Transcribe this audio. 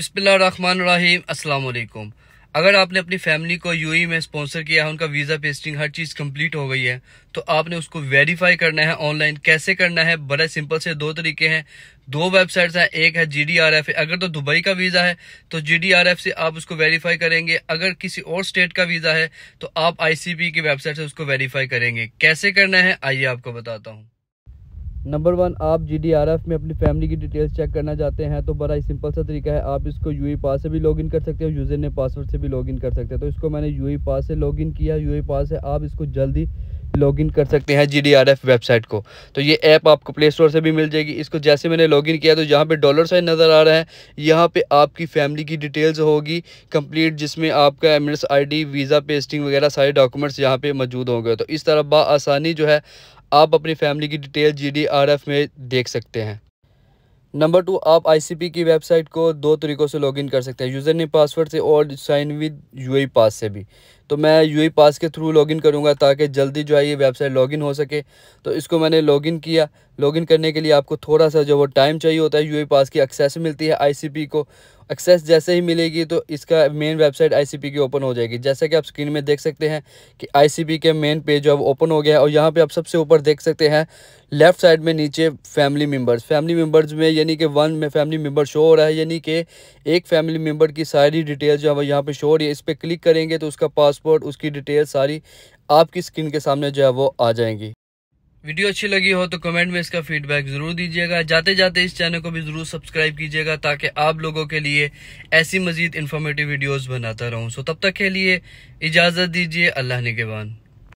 बिस्मिल्लाम वालेकुम अगर आपने अपनी फैमिली को यूएई में स्पॉन्सर किया है उनका वीज़ा पेस्टिंग हर चीज़ कंप्लीट हो गई है तो आपने उसको वेरीफाई करना है ऑनलाइन कैसे करना है बड़े सिंपल से दो तरीके हैं दो वेबसाइट्स हैं एक है जी अगर तो दुबई का वीज़ा है तो जी से आप उसको वेरीफाई करेंगे अगर किसी और स्टेट का वीज़ा है तो आप आई की वेबसाइट से उसको वेरीफाई करेंगे कैसे करना है आइए आपको बताता हूँ नंबर वन आप जीडीआरएफ में अपनी फैमिली की डिटेल्स चेक करना चाहते हैं तो बड़ा ही सिंपल सा तरीका है आप इसको यू पास e से भी लॉगिन कर सकते हैं यूज़र ने पासवर्ड से भी लॉगिन कर सकते हैं तो इसको मैंने यू पास e से लॉगिन किया यू पास e से आप इसको जल्दी लॉगिन कर सकते हैं जीडीआरएफ वेबसाइट को तो ये ऐप आपको प्ले स्टोर से भी मिल जाएगी इसको जैसे मैंने लॉगिन किया तो यहाँ पे डॉलर साइन नज़र आ रहा है यहाँ पे आपकी फैमिली की डिटेल्स होगी कंप्लीट जिसमें आपका एम आईडी वीज़ा पेस्टिंग वगैरह सारे डॉक्यूमेंट्स यहाँ पे मौजूद होंगे तो इस तरह बसानी जो है आप अपनी फैमिली की डिटेल जीडीआरएफ में देख सकते हैं नंबर टू आप आईसीपी की वेबसाइट को दो तरीक़ों से लॉगिन कर सकते हैं यूज़र ने पासवर्ड से और साइन विद यूएई पास से भी तो मैं यू पास के थ्रू लॉगिन करूँगा ताकि जल्दी जो है ये वेबसाइट लॉगिन हो सके तो इसको मैंने लॉगिन किया लॉगिन करने के लिए आपको थोड़ा सा जो वो टाइम चाहिए होता है यू पास की एक्सेस मिलती है आईसीपी को एक्सेस जैसे ही मिलेगी तो इसका मेन वेबसाइट आईसीपी की ओपन हो जाएगी जैसा कि आप स्क्रीन में देख सकते हैं कि पी के मेन पेज अब ओपन हो गया है और यहाँ पर आप सबसे ऊपर देख सकते हैं लेफ़्ट साइड में नीचे फैमिली मेम्बर्स फैमिली मेम्बर्स में यानी कि वन में फैमिली मेम्बर शो हो रहा है यानी कि एक फैमिली मेम्बर की सारी डिटेल जो है वो यहाँ पर शो हो रही है इस पर क्लिक करेंगे तो उसका पास पासपोर्ट उसकी डिटेल सारी आपकी स्क्रीन के सामने जो है वो आ जाएंगी वीडियो अच्छी लगी हो तो कमेंट में इसका फीडबैक ज़रूर दीजिएगा जाते जाते इस चैनल को भी ज़रूर सब्सक्राइब कीजिएगा ताकि आप लोगों के लिए ऐसी मज़ीद इन्फॉर्मेटिव वीडियोस बनाता रहूं सो तब तक के लिए इजाज़त दीजिए अल्लाह निगेबान